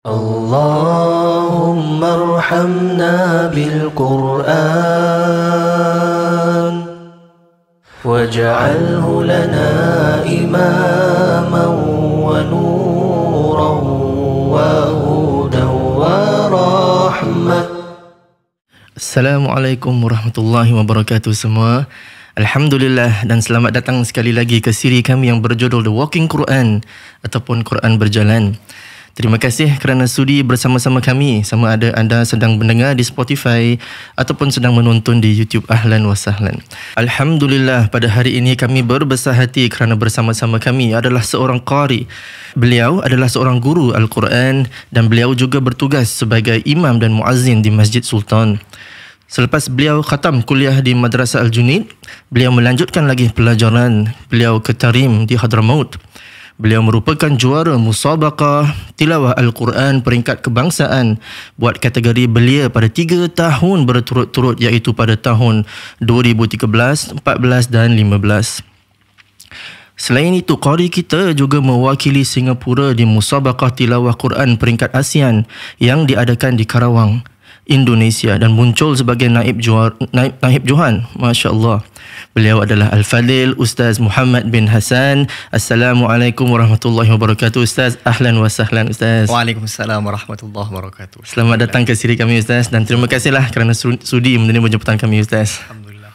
اللهم ارحمنا بالقرآن واجعله لنا إماما ونورا وهدى ورحمة السلام عليكم ورحمة الله وبركاته semua Alhamdulillah dan selamat datang sekali lagi ke siri kami yang berjudul The Walking Quran ataupun Quran Berjalan. Terima kasih kerana sudi bersama-sama kami sama ada anda sedang mendengar di Spotify ataupun sedang menonton di YouTube Ahlan Wasahlan. Alhamdulillah pada hari ini kami berbesar hati kerana bersama-sama kami adalah seorang qari. Beliau adalah seorang guru Al-Quran dan beliau juga bertugas sebagai imam dan muazzin di Masjid Sultan. Selepas beliau khatam kuliah di Madrasah Al-Junid, beliau melanjutkan lagi pelajaran beliau ke Tarim di Hadramaut. Beliau merupakan juara musabakah tilawah Al-Quran peringkat kebangsaan buat kategori belia pada tiga tahun berturut-turut iaitu pada tahun 2013, 14 dan 15. Selain itu, Qari kita juga mewakili Singapura di musabakah tilawah Quran peringkat ASEAN yang diadakan di Karawang. Indonesia dan muncul sebagai naib juar naib, naib Johan. Masya Allah. Beliau adalah Al-Fadil Ustaz Muhammad bin Hasan. Assalamualaikum warahmatullahi wabarakatuh Ustaz. Ahlan wa sahlan Ustaz. Waalaikumsalam warahmatullahi wabarakatuh. Selamat datang ke siri kami Ustaz dan terima kasihlah kerana sudi menerima jemputan kami Ustaz. Alhamdulillah.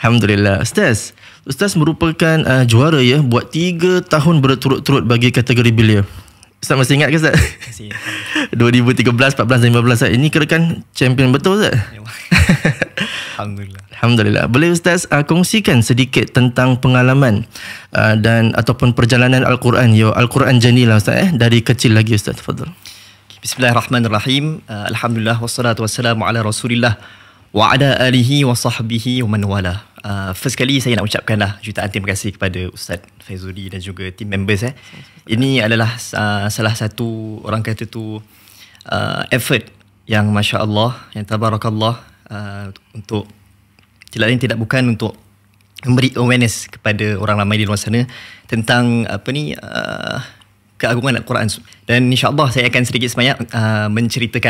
Alhamdulillah Ustaz. Ustaz merupakan uh, juara ya buat tiga tahun berturut-turut bagi kategori bilia. Ustaz masih ingat ke Ustaz? Masih 2013, 14 15 Ustaz Ini kira kan champion betul Ustaz? Ya alhamdulillah Alhamdulillah Boleh Ustaz uh, kongsikan sedikit tentang pengalaman uh, Dan ataupun perjalanan Al-Quran Yo, ya, Al-Quran jenilah Ustaz eh Dari kecil lagi Ustaz Fadul Bismillahirrahmanirrahim uh, Alhamdulillah Wassalamualaikum wassalamu ala Wa ada alihi wa sahbihi wa man wala. Uh, first kali saya nak ucapkanlah jutaan terima kasih kepada Ustaz Faizuli dan juga team members eh. Ini adalah uh, salah satu orang kata tu uh, effort yang masya-Allah yang tabarakallah uh, untuk tidak lain tidak bukan untuk memberi awareness kepada orang ramai di luar sana tentang apa ni uh, keagungan Al-Quran. Dan insyaAllah saya akan sedikit sebanyak uh,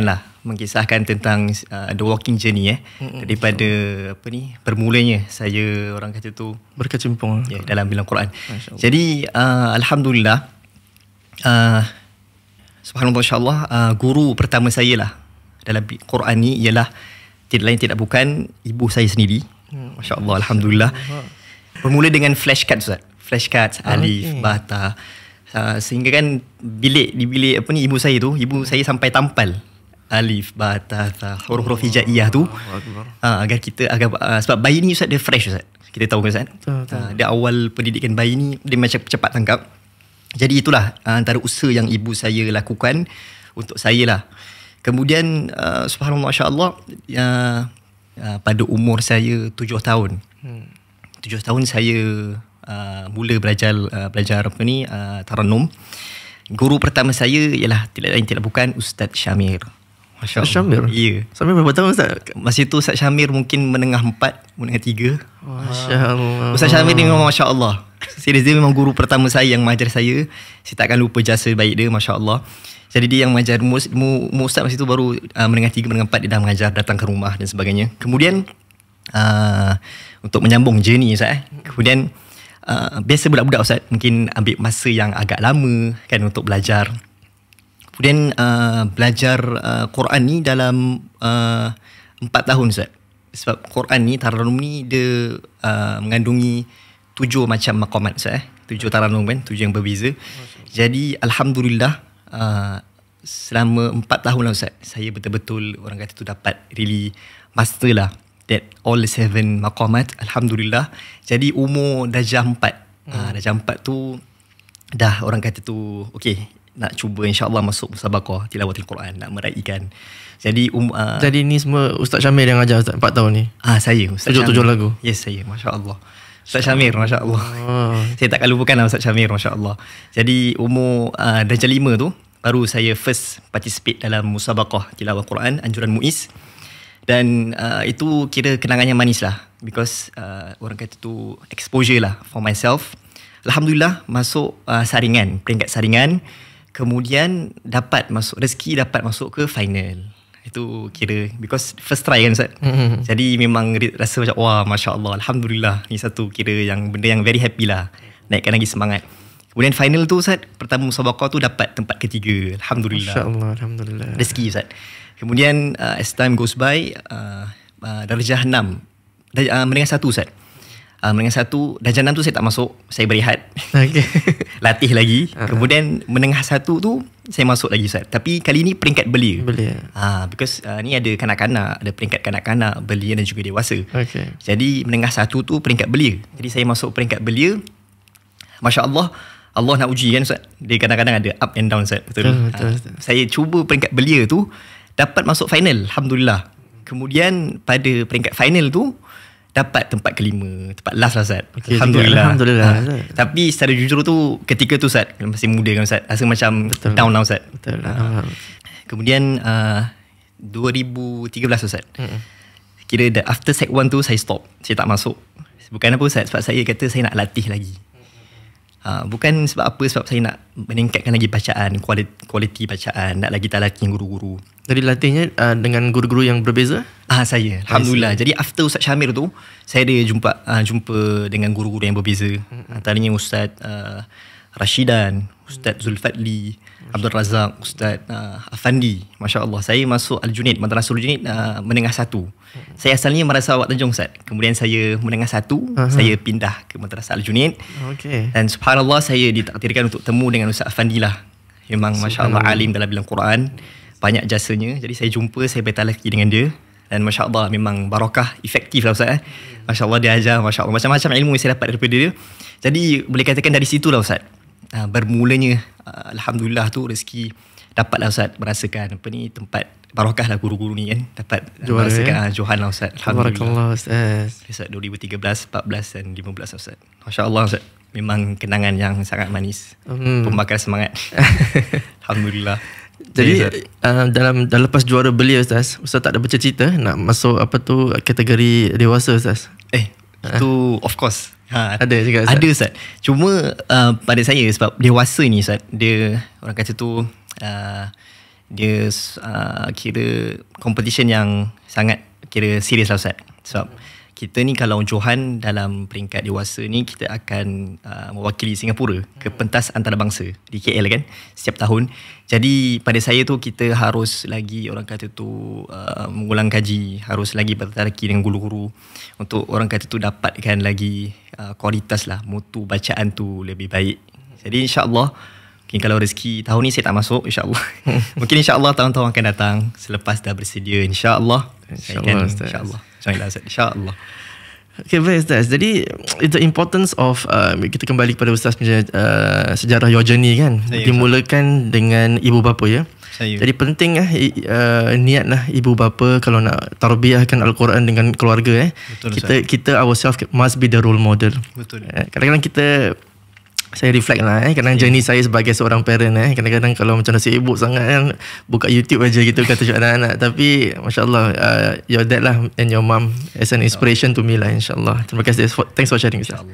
lah, mengisahkan tentang uh, The Walking Journey. Eh, daripada apa ni, bermulanya saya orang kata tu berkecimpung ya, dalam bilang Quran. Jadi uh, Alhamdulillah, uh, subhanallah insyaAllah uh, guru pertama saya lah dalam Quran ni ialah tidak lain tidak bukan ibu saya sendiri. Hmm. Masya Allah, Alhamdulillah. Bermula dengan flashcard Ustaz. Flashcards, ah, alif, okay. bata uh, sehingga kan bilik di bilik apa ni ibu saya tu ibu hmm. saya sampai tampal alif ah, ba ta ta ah, huruf-huruf hijaiyah tu uh, agar kita agar uh, sebab bayi ni ustaz dia fresh ustaz kita tahu kan ustaz dia awal pendidikan bayi ni dia macam cepat tangkap jadi itulah uh, antara usaha yang ibu saya lakukan untuk saya lah kemudian uh, subhanallah masya-Allah uh, uh, pada umur saya tujuh tahun 7 hmm. tahun saya Ah, mula belajar uh, belajar apa ni uh, ah, taranum. Guru pertama saya ialah tidak lain tidak bukan Ustaz Syamir. Masya Allah. Syamir? Ya. Sampai berapa tahun Ustaz? Masa itu Ustaz Syamir mungkin menengah empat, menengah tiga. Masya Allah. Ustaz Syamir ni memang Masya Allah. Serius dia memang guru pertama saya yang mengajar saya. Saya takkan lupa jasa baik dia Masya Allah. Jadi dia yang mengajar mu, Ustaz masa itu baru uh, menengah tiga, menengah empat dia dah mengajar datang ke rumah dan sebagainya. Kemudian uh, untuk menyambung journey Ustaz. Eh. Kemudian Uh, biasa budak-budak Ustaz mungkin ambil masa yang agak lama kan untuk belajar. Kemudian uh, belajar uh, Quran ni dalam uh, 4 tahun Ustaz. Sebab Quran ni, Tarannum ni dia uh, mengandungi tujuh macam makamat Ustaz. Eh. Tujuh Tarannum kan, tujuh yang berbeza. Jadi Alhamdulillah uh, selama 4 tahun lah Ustaz, saya betul-betul orang kata tu dapat really master lah that all seven maqamat alhamdulillah jadi umur dah jam 4 hmm. uh, dah jam 4 tu dah orang kata tu okay nak cuba insyaallah masuk musabaqah tilawatil Quran nak meraihkan jadi um, uh, jadi ni semua ustaz Syamir yang ajar ustaz 4 tahun ni ah uh, saya ustaz tujuh, tujuh lagu yes saya masyaallah Ustaz Syamir, masyaAllah. Allah. Oh. saya takkan lupakan lah Ustaz Syamir, masyaAllah. Jadi umur uh, ah, jam lima tu, baru saya first participate dalam musabakah tilawah Quran, anjuran Muiz. Dan uh, itu kira kenangan yang manis lah Because uh, orang kata tu exposure lah for myself Alhamdulillah masuk uh, saringan, peringkat saringan Kemudian dapat masuk, rezeki dapat masuk ke final Itu kira, because first try kan Ustaz mm-hmm. Jadi memang rasa macam wah Masya Allah Alhamdulillah Ini satu kira yang benda yang very happy lah Naikkan lagi semangat Kemudian final tu Ustaz, pertama musabakah tu dapat tempat ketiga Alhamdulillah Masya Allah, Alhamdulillah Rezeki Ustaz Kemudian uh, as time goes by uh, uh, darjah 6 darjah, uh, meringkat 1 Ustaz. Uh, meringkat 1 darjah 6 tu saya tak masuk, saya berehat. Okay. Latih lagi. Uh-huh. Kemudian menengah 1 tu saya masuk lagi Ustaz. Tapi kali ni peringkat belia. Belia. Ah uh, because uh, ni ada kanak-kanak, ada peringkat kanak-kanak, belia dan juga dewasa. Okay. Jadi menengah 1 tu peringkat belia. Jadi saya masuk peringkat belia. Masya-Allah Allah nak uji kan Ustaz. Dia kadang-kadang ada up and down Ustaz. Betul. betul, betul, ah, betul. Uh, saya cuba peringkat belia tu dapat masuk final alhamdulillah kemudian pada peringkat final tu dapat tempat kelima tempat last lah Zat okay, alhamdulillah alhamdulillah ha. Zat. tapi secara jujur tu ketika tu Zat masih muda kan Zat rasa macam betul. down now lah, Zat betul lah ha. kemudian uh, 2013 Zat kira after set 1 tu saya stop saya tak masuk bukan apa Zat sebab saya kata saya nak latih lagi Ha, bukan sebab apa sebab saya nak meningkatkan lagi bacaan kualiti, kualiti bacaan nak lagi talakin guru-guru jadi latihnya uh, dengan guru-guru yang berbeza ah ha, saya alhamdulillah saya. jadi after ustaz Syamir tu saya ada jumpa uh, jumpa dengan guru-guru yang berbeza antaranya ustaz uh, Rashidan ustaz Zulfadli Abdul Razak Ustaz uh, Afandi Masya Allah Saya masuk Al-Junid Madrasah Al-Junid uh, Menengah satu Saya asalnya merasa Awak Tanjung Ustaz Kemudian saya Menengah satu uh-huh. Saya pindah ke Madrasah Al-Junid okay. Dan subhanallah Saya ditakdirkan untuk temu Dengan Ustaz Afandi lah Memang Masya Allah Alim dalam bilang Quran Banyak jasanya Jadi saya jumpa Saya lagi dengan dia dan Masya Allah memang barakah efektif lah Ustaz eh. Masya Allah dia ajar Masya Allah macam-macam ilmu yang saya dapat daripada dia. Jadi boleh katakan dari situ lah Ustaz. Ah, bermulanya ah, alhamdulillah tu rezeki dapatlah ustaz merasakan apa ni tempat barakah lah guru-guru ni kan dapat Juara, merasakan ya? Ah, Johan lah ustaz alhamdulillah ustaz ustaz 2013 14 dan 15 ustaz masya-Allah ustaz memang kenangan yang sangat manis hmm. pembakar semangat alhamdulillah jadi ya, uh, dalam dah lepas juara belia ustaz ustaz tak ada bercerita nak masuk apa tu kategori dewasa ustaz eh itu uh. of course Ha, ada juga Ustaz. Ada Ustaz. Cuma uh, pada saya sebab dewasa ni Ustaz, dia orang kata tu uh, dia uh, kira competition yang sangat kira serius lah Ustaz. Sebab kita ni kalau Johan dalam peringkat dewasa ni kita akan uh, mewakili Singapura ke hmm. pentas antarabangsa di KL kan setiap tahun. Jadi pada saya tu kita harus lagi orang kata tu uh, mengulang kaji, harus lagi bertarki dengan guru-guru untuk orang kata tu dapatkan lagi Uh, kualitas lah mutu bacaan tu lebih baik. Jadi insyaallah mungkin kalau rezeki tahun ni saya tak masuk insyaallah. mungkin insyaallah tahun-tahun akan datang selepas dah bersedia insyaallah. Insyaallah. Insyaallah. Insya insyaallah. Okay, baik Ustaz. Jadi, the importance of uh, kita kembali kepada Ustaz uh, sejarah your journey kan. Ya, dimulakan dengan ibu bapa ya saya. Jadi penting lah eh, uh, eh, niat lah ibu bapa kalau nak tarbiahkan Al-Quran dengan keluarga eh. Betul, kita sahaya. kita ourselves must be the role model. Betul. Eh, kadang-kadang kita saya reflect lah eh kadang jenis saya sebagai seorang parent eh kadang-kadang kalau macam nasi ibu sangat kan buka YouTube aja gitu kata cakap anak-anak tapi masya-Allah uh, your dad lah and your mom as an inspiration to me lah insya-Allah terima kasih thanks for sharing insya-Allah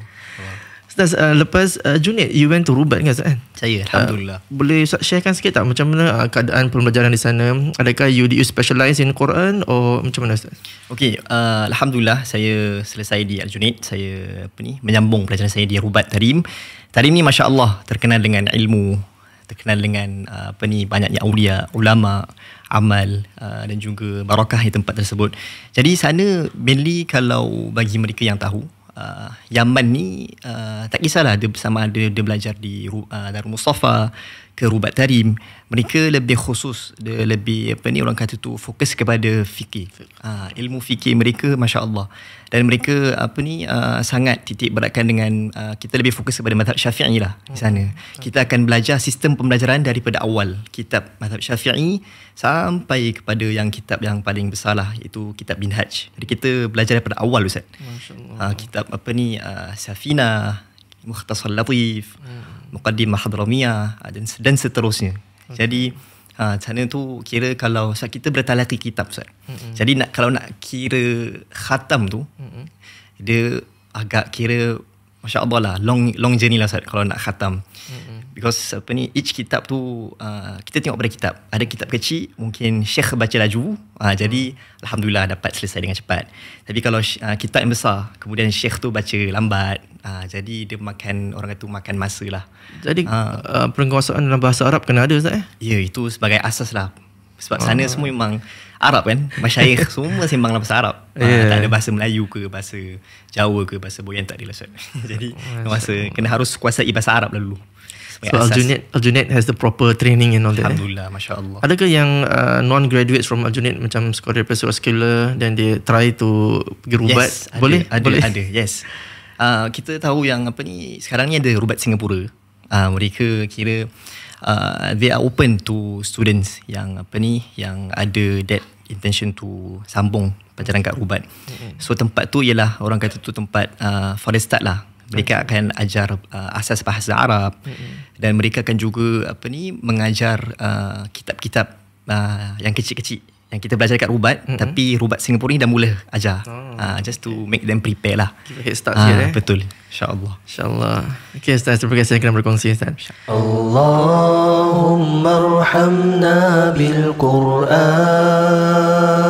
dah, uh, lepas uh, Junit, you went to Rubat kan Ustaz? Kan? Saya, uh, Alhamdulillah. Uh, boleh Ustaz sharekan sikit tak macam mana uh, keadaan pembelajaran di sana? Adakah you, you specialize in Quran or macam mana Ustaz? Okay, uh, Alhamdulillah saya selesai di Al-Junid. Saya apa ni, menyambung pelajaran saya di Rubat Tarim. Tarim ni Masya Allah terkenal dengan ilmu, terkenal dengan uh, apa ni banyaknya awliya, ulama, amal uh, dan juga barakah di tempat tersebut. Jadi sana mainly kalau bagi mereka yang tahu, uh, Yaman ni uh, tak kisahlah dia sama ada dia belajar di uh, Darul Mustafa ke rubat tarim mereka lebih khusus dia lebih apa ni orang kata tu fokus kepada fikih ha, ilmu fikih mereka masya-Allah dan mereka apa ni uh, sangat titik beratkan dengan uh, kita lebih fokus kepada mazhab Syafi'i lah di hmm. sana hmm. kita akan belajar sistem pembelajaran daripada awal kitab mazhab Syafi'i sampai kepada yang kitab yang paling besar lah itu kitab bin haj. jadi kita belajar daripada awal ustaz masya ha, kitab apa ni uh, Safina Mukhtasar Latif hmm. Muqaddimah Hadramiyah ah, dan, dan seterusnya hmm. Jadi ha, sana tu kira kalau kita bertalaki kitab hmm. Jadi nak, kalau nak kira khatam tu hmm. Dia agak kira Masya Allah lah long, long journey lah Ustaz kalau nak khatam hmm because apa ni each kitab tu uh, kita tengok pada kitab ada kitab kecil mungkin syekh baca laju uh, jadi alhamdulillah dapat selesai dengan cepat tapi kalau uh, kitab yang besar kemudian syekh tu baca lambat uh, jadi dia makan orang kata makan masa lah jadi uh, uh, penguasaan dalam bahasa Arab kena ada ustaz eh ya itu sebagai asas lah sebab sana semua memang Arab kan Masyaih semua sembang dalam bahasa Arab yeah. uh, ya. Tak ada bahasa Melayu ke Bahasa Jawa ke Bahasa Boyan tak ada lah Jadi oh, kena harus kuasai bahasa Arab dulu So Aljunied Aljunied has the proper training and all that. Eh? Alhamdulillah, eh. masya Allah. Ada ke yang uh, non graduates from Aljunied macam sekolah pesuruh skiller dan dia try to pergi rubat? Yes, ada, boleh, ada, boleh. ada. Yes. Uh, kita tahu yang apa ni sekarang ni ada rubat Singapura. Uh, mereka kira uh, they are open to students yang apa ni yang ada that intention to sambung pelajaran kat rubat. Mm-hmm. So tempat tu ialah orang kata tu tempat uh, for the start lah mereka akan ajar uh, asas bahasa Arab mm-hmm. dan mereka akan juga apa ni mengajar uh, kitab-kitab uh, yang kecil-kecil yang kita belajar dekat rubat mm-hmm. tapi rubat Singapura ni dah mula ajar oh, uh, just okay. to make them prepare lah Give start uh, ah, here, eh? betul insyaallah insyaallah okey ustaz terima kasih kerana berkongsi ustaz Allahumma arhamna bil Quran